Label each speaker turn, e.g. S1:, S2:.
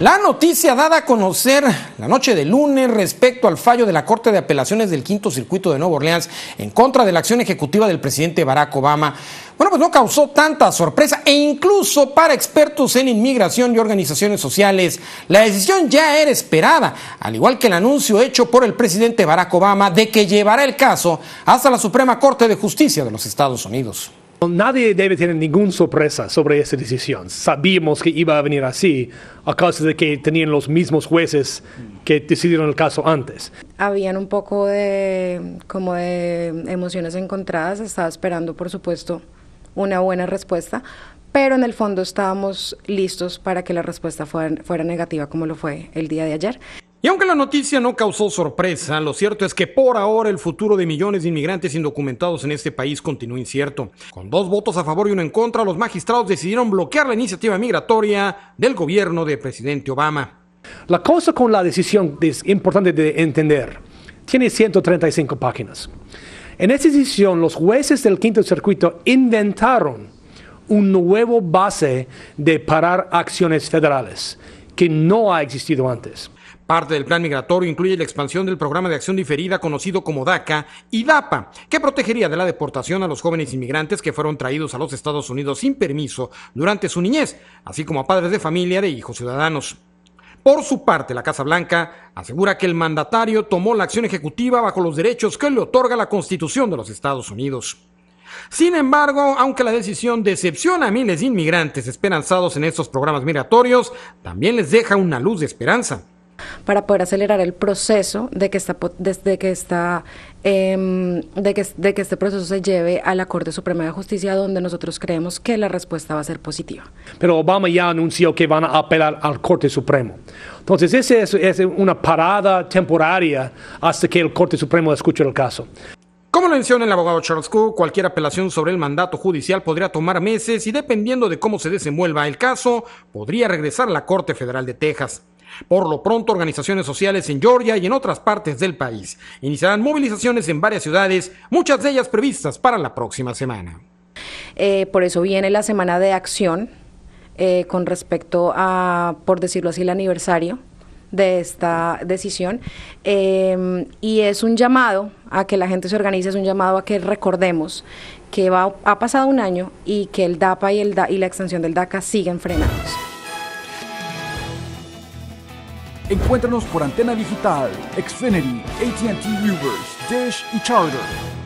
S1: La noticia dada a conocer la noche de lunes respecto al fallo de la Corte de Apelaciones del Quinto Circuito de Nueva Orleans en contra de la acción ejecutiva del presidente Barack Obama, bueno, pues no causó tanta sorpresa e incluso para expertos en inmigración y organizaciones sociales, la decisión ya era esperada, al igual que el anuncio hecho por el presidente Barack Obama de que llevará el caso
S2: hasta la Suprema Corte de Justicia de los Estados Unidos. Nadie debe tener ninguna sorpresa sobre esta decisión. Sabíamos que iba a venir así a causa de que tenían los mismos jueces que decidieron el caso antes.
S3: Habían un poco de, como de emociones encontradas. Estaba esperando, por supuesto, una buena respuesta, pero en el fondo estábamos listos para que la respuesta fuera negativa como lo fue el día de ayer.
S1: Y aunque la noticia no causó sorpresa, lo cierto es que por ahora el futuro de millones de inmigrantes indocumentados en este país continúa incierto. Con dos votos a favor y uno en contra, los magistrados
S2: decidieron bloquear la iniciativa migratoria del gobierno de presidente Obama. La cosa con la decisión es importante de entender. Tiene 135 páginas. En esta decisión, los jueces del quinto circuito inventaron un nuevo base de parar acciones federales que no ha existido antes. Parte del plan migratorio incluye la expansión del programa de
S1: acción diferida conocido como DACA y DAPA, que protegería de la deportación a los jóvenes inmigrantes que fueron traídos a los Estados Unidos sin permiso durante su niñez, así como a padres de familia de hijos ciudadanos. Por su parte, la Casa Blanca asegura que el mandatario tomó la acción ejecutiva bajo los derechos que le otorga la Constitución de los Estados Unidos. Sin embargo, aunque la decisión decepciona a miles de inmigrantes esperanzados en estos programas migratorios, también les deja una luz de esperanza.
S3: Para poder acelerar el proceso de que que está, em, de, que, de que este proceso se lleve a la Corte Suprema de Justicia, donde nosotros creemos que la respuesta va a ser positiva.
S2: Pero Obama ya anunció que van a apelar al Corte Supremo. Entonces, esa es, es, una parada temporaria hasta que el Corte Supremo escuche el caso.
S1: Como menciona el abogado Charles Cook, cualquier apelación sobre el mandato judicial podría tomar meses y dependiendo de cómo se desenvuelva el caso, podría regresar a la Corte Federal de Texas. Por lo pronto, organizaciones sociales en Georgia y en otras partes del país iniciarán movilizaciones en varias ciudades, muchas de ellas previstas para la próxima semana.
S3: Eh, por eso viene la semana de acción eh, con respecto a, por decirlo así, el aniversario de esta decisión. Em, y es un llamado a que la gente se organice, es un llamado a que recordemos que va, ha pasado un año y que el DAPA y, el y la extensión del DACA siguen frenados.
S1: Encuéntranos por antena digital, Xfinity, ATT y Charter.